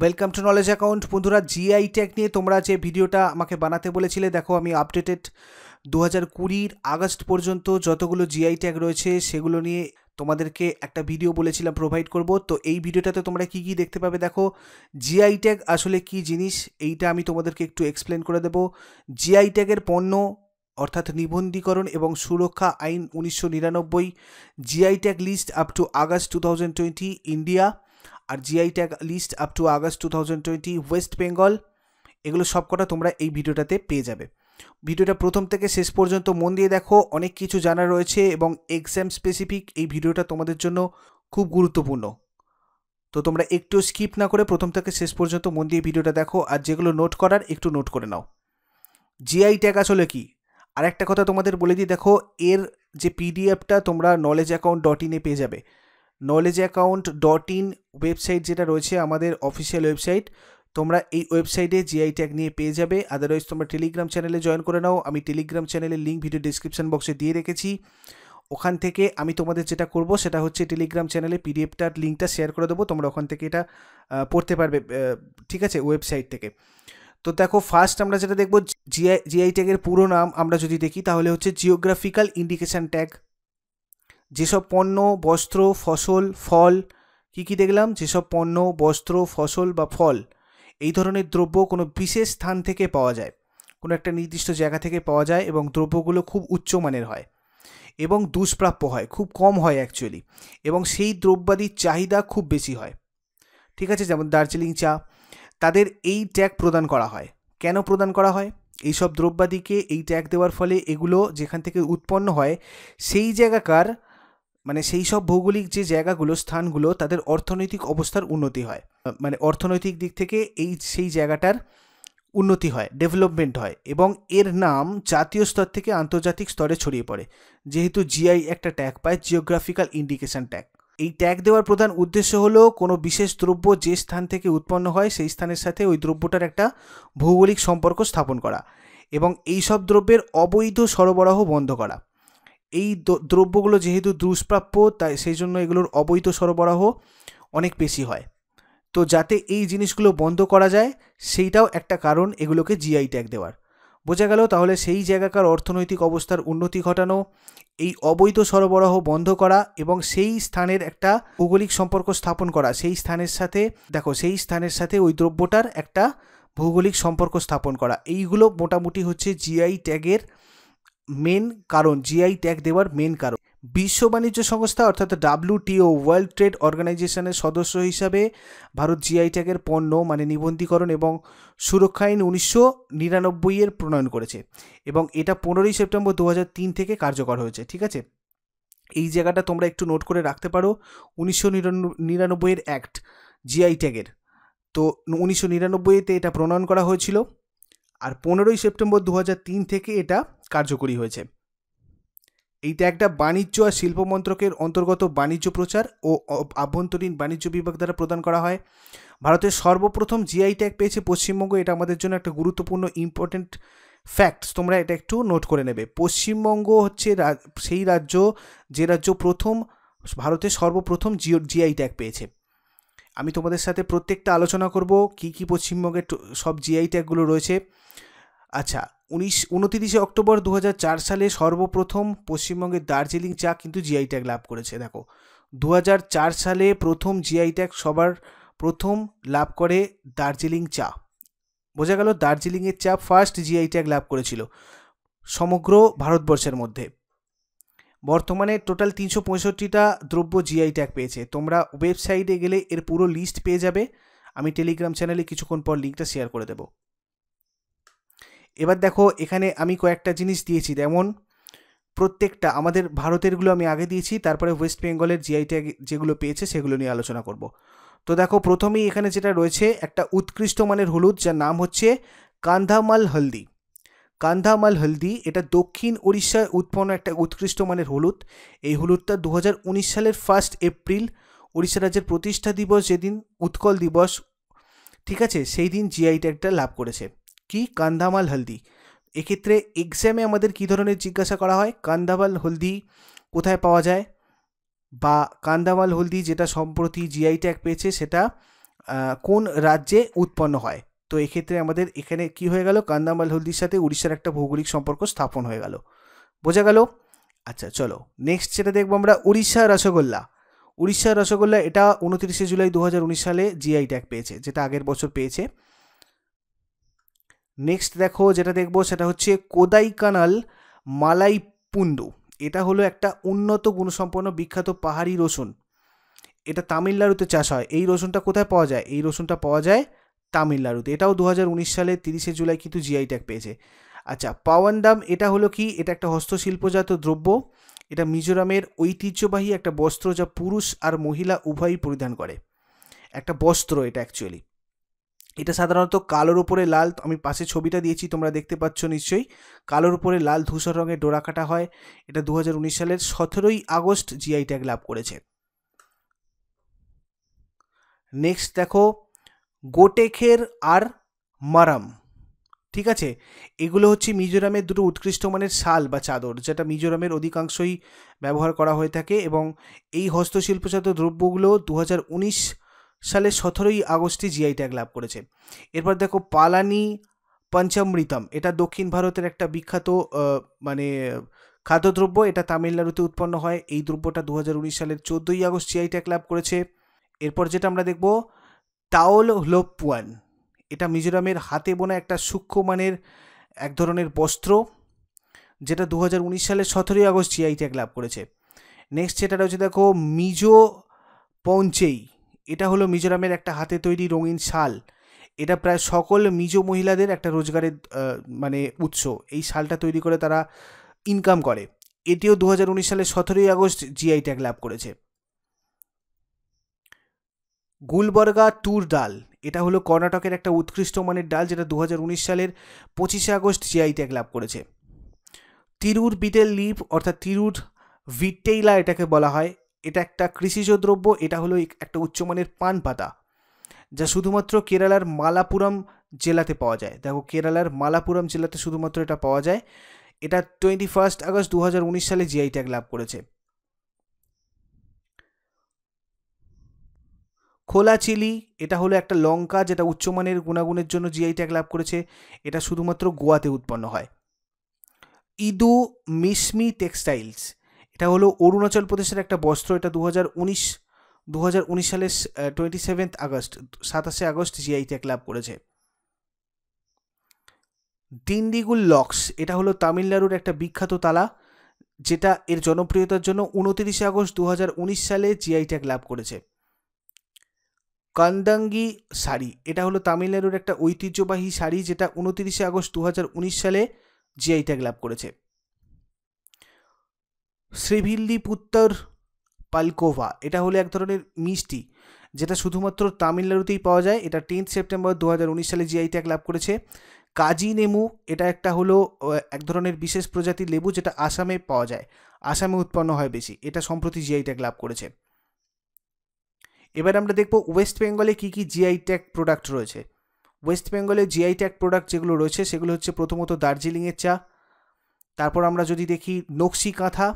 welcome to knowledge account বন্ধুরা GI tag নিয়ে তোমরা যে ভিডিওটা আমাকে বানাতে বলেছিলে দেখো আমি আপডেটেড দু হাজার কুড়ির আগস্ট পর্যন্ত যতগুলো জিআই ট্যাগ রয়েছে সেগুলো নিয়ে তোমাদেরকে একটা ভিডিও বলেছিলাম প্রোভাইড করব তো এই ভিডিওটাতে তোমরা কি কি দেখতে পাবে দেখো জিআই ট্যাগ আসলে কি জিনিস এইটা আমি তোমাদেরকে একটু এক্সপ্লেন করে দেবো জিআই ট্যাগের পণ্য অর্থাৎ নিবন্ধীকরণ এবং সুরক্ষা আইন উনিশশো নিরানব্বই GI tag list up to August two thousand twenty India আর GI tag list up to August two thousand twenty West Bengal এগুলো সবকটা তোমরা এই ভিডিওটাতে পেয়ে যাবে ভিডিওটা প্রথম থেকে শেষ পর্যন্ত মন দিয়ে দেখো অনেক কিছু জানা রয়েছে এবং এক্সাম স্পেসিফিক এই ভিডিওটা তোমাদের জন্য খুব গুরুত্বপূর্ণ তো তোমরা একটু স্কিপ না করে প্রথম থেকে শেষ পর্যন্ত মন দিয়ে ভিডিওটা দেখো আর যেগুলো নোট করার একটু নোট করে নাও জিআই ট্যাগ আসলে কি আর একটা কথা তোমাদের বলে দিই দেখো এর যে পিডিএফটা তোমরা নলেজ অ্যাকাউন্ট ডট ইনে পেয়ে যাবে knowledge account dot in website যেটা রয়েছে আমাদের অফিসিয়াল ওয়েবসাইট তোমরা এই ওয়েবসাইটে জিআই ট্যাগ নিয়ে পেয়ে যাবে আদারওয়াইজ তোমরা টেলিগ্রাম চ্যানেলে জয়েন করে নাও আমি টেলিগ্রাম চ্যানেলের লিঙ্ক ভিডিও ডিসক্রিপশন বক্সে দিয়ে রেখেছি ওখান থেকে আমি তোমাদের যেটা করব সেটা হচ্ছে টেলিগ্রাম চ্যানেলে পিডিএফটার লিঙ্কটা শেয়ার করে দেবো তোমরা ওখান থেকে এটা পড়তে পারবে ঠিক আছে ওয়েবসাইট থেকে তো দেখো ফার্স্ট আমরা যেটা দেখবো জিআই জিআই ট্যাগের পুরো নাম আমরা যদি দেখি তাহলে হচ্ছে জিওগ্রাফিক্যাল ইন্ডিকেশান ট্যাগ যেসব পণ্য বস্ত্র ফসল ফল কি কি দেখলাম যেসব পণ্য বস্ত্র ফসল বা ফল এই ধরনের দ্রব্য কোনো বিশেষ স্থান থেকে পাওয়া যায় কোনো একটা নির্দিষ্ট জায়গা থেকে পাওয়া যায় এবং দ্রব্যগুলো খুব উচ্চমানের হয় এবং দুষ্প্রাপ্য হয় খুব কম হয় অ্যাকচুয়ালি এবং সেই দ্রব্যাদির চাহিদা খুব বেশি হয় ঠিক আছে যেমন দার্জিলিং চা তাদের এই ট্যাগ প্রদান করা হয় কেন প্রদান করা হয় এইসব দ্রব্যাদিকে এই ট্যাগ দেওয়ার ফলে এগুলো যেখান থেকে উৎপন্ন হয় সেই জায়গাকার মানে সেই সব ভৌগোলিক যে জায়গাগুলো স্থানগুলো তাদের অর্থনৈতিক অবস্থার উন্নতি হয় মানে অর্থনৈতিক দিক থেকে এই সেই জায়গাটার উন্নতি হয় ডেভেলপমেন্ট হয় এবং এর নাম জাতীয় স্তর থেকে আন্তর্জাতিক স্তরে ছড়িয়ে পড়ে যেহেতু জিআই একটা ট্যাগ পায় জিওগ্রাফিক্যাল ইন্ডিকেশন ট্যাগ এই ট্যাগ দেওয়ার প্রধান উদ্দেশ্য হলো কোনো বিশেষ দ্রব্য যে স্থান থেকে উৎপন্ন হয় সেই স্থানের সাথে ওই দ্রব্যটার একটা ভৌগোলিক সম্পর্ক স্থাপন করা এবং এই সব দ্রব্যের অবৈধ সরবরাহ বন্ধ করা এই দ্রব্যগুলো যেহেতু দুষ্প্রাপ্য তাই সেই জন্য এগুলোর অবৈধ সরবরাহ অনেক বেশি হয় তো যাতে এই জিনিসগুলো বন্ধ করা যায় সেইটাও একটা কারণ এগুলোকে জিআই ট্যাগ দেওয়ার বোঝা গেল তাহলে সেই জায়গাকার অর্থনৈতিক অবস্থার উন্নতি ঘটানো এই অবৈধ সরবরাহ বন্ধ করা এবং সেই স্থানের একটা ভৌগোলিক সম্পর্ক স্থাপন করা সেই স্থানের সাথে দেখো সেই স্থানের সাথে ওই দ্রব্যটার একটা ভৌগোলিক সম্পর্ক স্থাপন করা এইগুলো মোটামুটি হচ্ছে জিআই ট্যাগের মেন কারণ জিআই ট্যাগ দেওয়ার মেন কারণ বিশ্ব বাণিজ্য সংস্থা অর্থাৎ ডাব্লিউটিও ওয়ার্ল্ড ট্রেড অর্গানাইজেশনের সদস্য হিসাবে ভারত জিআই ট্যাগের পণ্য মানে নিবন্ধীকরণ এবং সুরক্ষা আইন উনিশশো নিরানব্বই এর প্রণয়ন করেছে এবং এটা পনেরোই সেপ্টেম্বর দু থেকে কার্যকর হয়েছে ঠিক আছে এই জায়গাটা তোমরা একটু নোট করে রাখতে পারো উনিশশো নিরানব্বইয়ের অ্যাক্ট জিআই ট্যাগের তো উনিশশো নিরানব্বইতে এটা প্রণয়ন করা হয়েছিল আর পনেরোই সেপ্টেম্বর দু থেকে এটা কার্যকরী হয়েছে এইটা একটা বাণিজ্য আর শিল্প মন্ত্রকের অন্তর্গত বাণিজ্য প্রচার ও আভ্যন্তরীণ বাণিজ্য বিভাগ দ্বারা প্রদান করা হয় ভারতের সর্বপ্রথম জিআই ট্যাগ পেয়েছে পশ্চিমবঙ্গ এটা আমাদের জন্য একটা গুরুত্বপূর্ণ ইম্পর্টেন্ট ফ্যাক্টস তোমরা এটা একটু নোট করে নেবে পশ্চিমবঙ্গ হচ্ছে সেই রাজ্য যে রাজ্য প্রথম ভারতের সর্বপ্রথম জিও জিআই ট্যাগ পেয়েছে আমি তোমাদের সাথে প্রত্যেকটা আলোচনা করব কি কি পশ্চিমবঙ্গের সব জিআই ট্যাগগুলো রয়েছে আচ্ছা উনিশ উনতিরিশে অক্টোবর দু সালে সর্বপ্রথম পশ্চিমবঙ্গের দার্জিলিং চা কিন্তু জিআই ট্যাগ লাভ করেছে দেখো দু সালে প্রথম জিআই ট্যাগ সবার প্রথম লাভ করে দার্জিলিং চা বোঝা গেল দার্জিলিংয়ের চা ফার্স্ট জিআই ট্যাগ লাভ করেছিল সমগ্র ভারতবর্ষের মধ্যে বর্তমানে টোটাল তিনশো পঁয়ষট্টিটা দ্রব্য জিআই ট্যাগ পেয়েছে তোমরা ওয়েবসাইটে গেলে এর পুরো লিস্ট পেয়ে যাবে আমি টেলিগ্রাম চ্যানেলে কিছুক্ষণ পর লিঙ্কটা শেয়ার করে দেবো এবার দেখো এখানে আমি কয়েকটা জিনিস দিয়েছি যেমন প্রত্যেকটা আমাদের ভারতেরগুলো আমি আগে দিয়েছি তারপরে ওয়েস্ট বেঙ্গলের জিআই ট্যাগ যেগুলো পেয়েছে সেগুলো নিয়ে আলোচনা করব তো দেখো প্রথমেই এখানে যেটা রয়েছে একটা উৎকৃষ্ট মানের হলুদ যার নাম হচ্ছে কান্ধামাল হলদি কান্ধামাল হলদি এটা দক্ষিণ উড়িষ্যায় উৎপন্ন একটা উৎকৃষ্ট মানের হলুদ এই হলুদটা দু সালের ফার্স্ট এপ্রিল উড়িষ্যা রাজ্যের প্রতিষ্ঠা দিবস যেদিন উৎকল দিবস ঠিক আছে সেই দিন জিআই ট্যাগটা লাভ করেছে কি কান্ধামাল হলদি এক্ষেত্রে এক্সামে আমাদের কী ধরনের জিজ্ঞাসা করা হয় কান্ধামাল হলদি কোথায় পাওয়া যায় বা কান্দামাল হলদি যেটা সম্প্রতি জিআই ট্যাগ পেয়েছে সেটা কোন রাজ্যে উৎপন্ন হয় তো এক্ষেত্রে আমাদের এখানে কি হয়ে গেল কান্দামাল হলদির সাথে উড়িষ্যার একটা ভৌগোলিক সম্পর্ক স্থাপন হয়ে গেল বোঝা গেল আচ্ছা চলো নেক্সট যেটা দেখবো আমরা উড়িষ্যা রসগোল্লা উড়িষ্যার রসগোল্লা এটা উনত্রিশে জুলাই দু সালে জিআই ট্যাগ পেয়েছে যেটা আগের বছর পেয়েছে নেক্সট দেখো যেটা দেখবো সেটা হচ্ছে কোদাইকানাল পুন্ডু এটা হলো একটা উন্নত গুণসম্পন্ন বিখ্যাত পাহাড়ি রসুন এটা তামিলনাড়ুতে চাষ হয় এই রসুনটা কোথায় পাওয়া যায় এই রসুনটা পাওয়া যায় তামিলনাড়ুতে এটাও দু সালে তিরিশে জুলাই কিন্তু জিআই ট্যাগ পেয়েছে আচ্ছা পাওয়ান্ডাম এটা হলো কি এটা একটা হস্তশিল্পজাত দ্রব্য এটা মিজোরামের ঐতিহ্যবাহী একটা বস্ত্র যা পুরুষ আর মহিলা উভয়ই পরিধান করে একটা বস্ত্র এটা অ্যাকচুয়ালি এটা সাধারণত কালোর উপরে লাল আমি পাশে ছবিটা দিয়েছি তোমরা দেখতে পাচ্ছ নিশ্চয়ই কালোর উপরে লাল ধূসর রঙের ডোরা কাটা হয় এটা দু সালের সতেরোই আগস্ট জিআই ট্যাগ লাভ করেছে নেক্সট দেখো গোটেখের আর মারাম ঠিক আছে এগুলো হচ্ছে মিজোরামের দুটো উৎকৃষ্ট মানের শাল বা চাদর যেটা মিজোরামের অধিকাংশই ব্যবহার করা হয়ে থাকে এবং এই হস্তশিল্পজাত দ্রব্যগুলো দু সালে সতেরোই আগস্টে জিআই ট্যাগ লাভ করেছে এরপর দেখো পালানি পঞ্চামৃতম এটা দক্ষিণ ভারতের একটা বিখ্যাত মানে খাদ্যদ্রব্য এটা তামিলনাড়ুতে উৎপন্ন হয় এই দ্রব্যটা দু সালের চোদ্দোই আগস্ট জিআই ট্যাগ লাভ করেছে এরপর যেটা আমরা দেখব তাওল হ্লোপুয়ান এটা মিজোরামের হাতে বোনা একটা সূক্ষ্ম মানের এক ধরনের বস্ত্র যেটা দু হাজার সালের সতেরোই আগস্ট জিআই ট্যাগ লাভ করেছে নেক্সট যেটা রয়েছে দেখো মিজো পঞ্চেই এটা হলো মিজোরামের একটা হাতে তৈরি রঙিন শাল এটা প্রায় সকল মিজো মহিলাদের একটা রোজগারের মানে উৎস এই শালটা তৈরি করে তারা ইনকাম করে এটিও দু হাজার সালের সতেরোই আগস্ট জিআই ট্যাগ লাভ করেছে গুলবর্গা তুর ডাল এটা হলো কর্ণাটকের একটা উৎকৃষ্ট মানের ডাল যেটা দু সালের পঁচিশে আগস্ট জিআই ট্যাগ লাভ করেছে তিরুর বিটেল লিপ অর্থাৎ তিরুর ভিটেইলা এটাকে বলা হয় এটা একটা কৃষিজ দ্রব্য এটা হলো একটা উচ্চমানের পান পাতা যা শুধুমাত্র কেরালার মালাপুরম জেলাতে পাওয়া যায় দেখো কেরালার মালাপুরম জেলাতে শুধুমাত্র এটা পাওয়া যায় এটা টোয়েন্টি ফার্স্ট আগস্ট দু সালে জিআই ট্যাগ লাভ করেছে খোলা চিলি এটা হলো একটা লঙ্কা যেটা উচ্চমানের গুণাগুণের জন্য জিআই ট্যাগ লাভ করেছে এটা শুধুমাত্র গোয়াতে উৎপন্ন হয় ইদু মিশমি টেক্সটাইলস এটা হলো অরুণাচল প্রদেশের একটা বস্ত্র এটা দু হাজার উনিশ দু হাজার উনিশ সালের টোয়েন্টি সেভেন্থ আগস্ট সাতাশে আগস্ট জিআই ট্যাগ লাভ করেছে দিন্দিগুল লক্স এটা হলো তামিলনাড়ুর একটা বিখ্যাত তালা যেটা এর জনপ্রিয়তার জন্য উনত্রিশে আগস্ট দু সালে জিআই ট্যাগ লাভ করেছে কান্দাঙ্গি শাড়ি এটা হলো তামিলনাড়ুর একটা ঐতিহ্যবাহী শাড়ি যেটা উনতিরিশে আগস্ট দু সালে জিআই ট্যাগ লাভ করেছে শ্রীভিল্লি পুত্তর পালকোভা এটা হলো এক ধরনের মিষ্টি যেটা শুধুমাত্র তামিলনাড়ুতেই পাওয়া যায় এটা টেন্থ সেপ্টেম্বর দু সালে জিআই ট্যাগ লাভ করেছে কাজি নেমু এটা একটা হলো এক ধরনের বিশেষ প্রজাতির লেবু যেটা আসামে পাওয়া যায় আসামে উৎপন্ন হয় বেশি এটা সম্প্রতি জিআই ট্যাগ লাভ করেছে এবার আমরা দেখব ওয়েস্ট বেঙ্গলে কী কী জিআই ট্যাগ প্রোডাক্ট রয়েছে ওয়েস্ট বেঙ্গলে জিআই ট্যাগ প্রোডাক্ট যেগুলো রয়েছে সেগুলো হচ্ছে প্রথমত দার্জিলিংয়ের চা তারপর আমরা যদি দেখি নকশি কাঁথা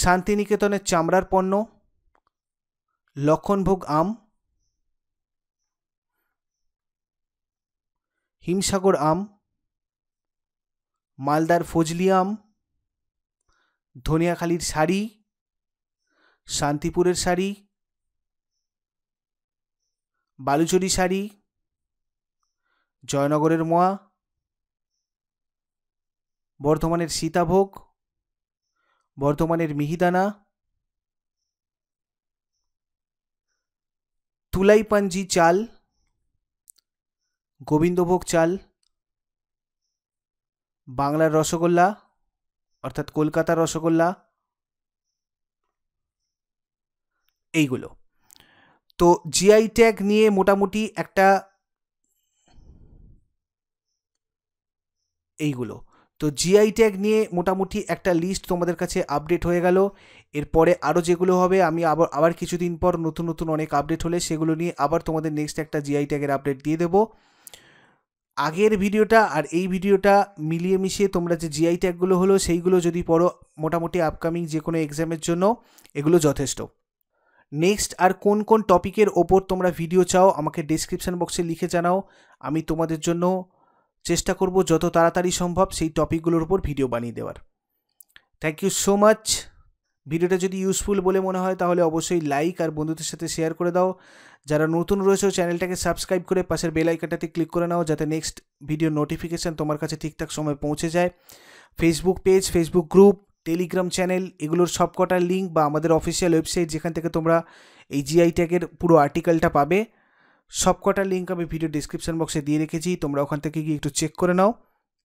শান্তিনিকেতনের চামড়ার পণ্য লক্ষণভোগ আম হিমসাগর আম মালদার ফজলি আম ধনিয়াখালির শাড়ি শান্তিপুরের শাড়ি বালুচরি শাড়ি জয়নগরের মোয়া বর্ধমানের সীতাভোগ বর্ধমানের মিহিদানা তুলাইপাঞ্জি চাল গোবিন্দভোগ চাল বাংলার রসগোল্লা অর্থাৎ কলকাতার রসগোল্লা এইগুলো তো জিআই ট্যাগ নিয়ে মোটামুটি একটা এইগুলো তো জিআই ট্যাগ নিয়ে মোটামুটি একটা লিস্ট তোমাদের কাছে আপডেট হয়ে গেল এরপরে আরও যেগুলো হবে আমি আবার আবার কিছুদিন পর নতুন নতুন অনেক আপডেট হলে সেগুলো নিয়ে আবার তোমাদের নেক্সট একটা জিআই ট্যাগের আপডেট দিয়ে দেবো আগের ভিডিওটা আর এই ভিডিওটা মিলিয়ে মিশিয়ে তোমরা যে জিআই ট্যাগগুলো হলো সেইগুলো যদি পড়ো মোটামুটি আপকামিং যে কোনো এক্সামের জন্য এগুলো যথেষ্ট নেক্সট আর কোন কোন টপিকের ওপর তোমরা ভিডিও চাও আমাকে ডিসক্রিপশান বক্সে লিখে জানাও আমি তোমাদের জন্য চেষ্টা করব যত তাড়াতাড়ি সম্ভব সেই টপিকগুলোর উপর ভিডিও বানিয়ে দেওয়ার থ্যাংক ইউ সো মাচ ভিডিওটা যদি ইউজফুল বলে মনে হয় তাহলে অবশ্যই লাইক আর বন্ধুদের সাথে শেয়ার করে দাও যারা নতুন রয়েছে চ্যানেলটাকে সাবস্ক্রাইব করে পাশের বেল আইকনটাতে ক্লিক করে নাও যাতে নেক্সট ভিডিও নোটিফিকেশান তোমার কাছে ঠিকঠাক সময় পৌঁছে যায় Facebook page Facebook group Telegram channel এগুলোর সবকটার লিঙ্ক বা আমাদের অফিসিয়াল ওয়েবসাইট যেখান থেকে তোমরা এই জিআই ট্যাগের পুরো আর্টিকেলটা পাবে সব কোটা লিংক আমি ভিডিও ডেসক্রিপশন বক্সে দিয়ে রেখেছি তোমরা ওখানে থেকে কি কি একটু চেক করে নাও